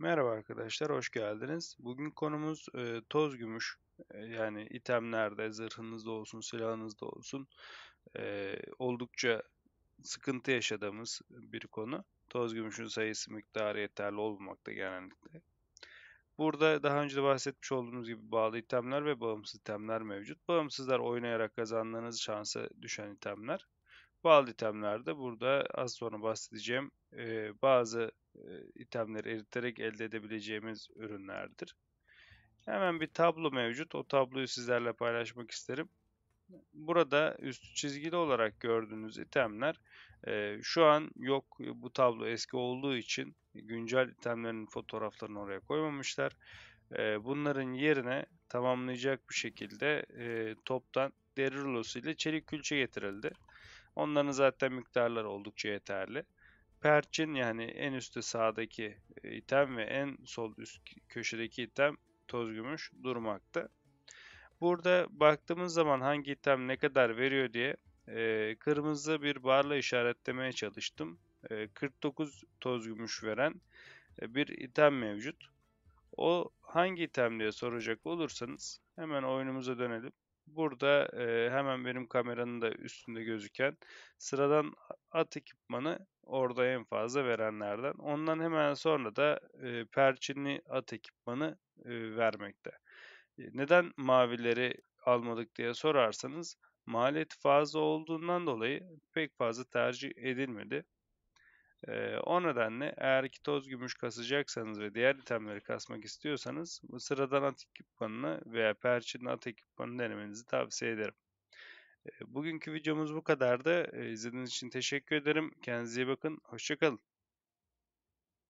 Merhaba arkadaşlar, hoş geldiniz. Bugün konumuz e, toz gümüş. E, yani itemlerde, zırhınızda olsun, silahınızda olsun e, oldukça sıkıntı yaşadığımız bir konu. Toz gümüşün sayısı miktarı yeterli olmamakta genellikle. Burada daha önce de bahsetmiş olduğumuz gibi bağlı itemler ve bağımsız itemler mevcut. Bağımsızlar oynayarak kazandığınız şansa düşen itemler. Bazı itemlerde burada az sonra bahsedeceğim e, bazı e, itemleri eriterek elde edebileceğimiz ürünlerdir. Hemen bir tablo mevcut. O tabloyu sizlerle paylaşmak isterim. Burada üstü çizgili olarak gördüğünüz itemler e, şu an yok. Bu tablo eski olduğu için güncel itemlerin fotoğraflarını oraya koymamışlar. E, bunların yerine tamamlayacak bir şekilde e, toptan deri rulosu ile çelik külçe getirildi. Onların zaten miktarları oldukça yeterli. Perçin yani en üstte sağdaki e, item ve en sol üst köşedeki item toz gümüş durmakta. Burada baktığımız zaman hangi item ne kadar veriyor diye e, kırmızı bir barla işaretlemeye çalıştım. E, 49 toz gümüş veren e, bir item mevcut. O hangi item diye soracak olursanız hemen oyunumuza dönelim. Burada e, hemen benim kameranın da üstünde gözüken sıradan at ekipmanı orada en fazla verenlerden. Ondan hemen sonra da e, perçinli at ekipmanı e, vermekte. neden mavileri almadık diye sorarsanız maliyeti fazla olduğundan dolayı pek fazla tercih edilmedi. E, o nedenle eğer ki toz gümüş kasacaksanız ve diğer itemleri kasmak istiyorsanız sıradan at ekipmanını veya perçin at ekipmanını denemenizi tavsiye ederim. E, bugünkü videomuz bu kadardı. E, izlediğiniz için teşekkür ederim. Kendinize iyi bakın. Hoşçakalın.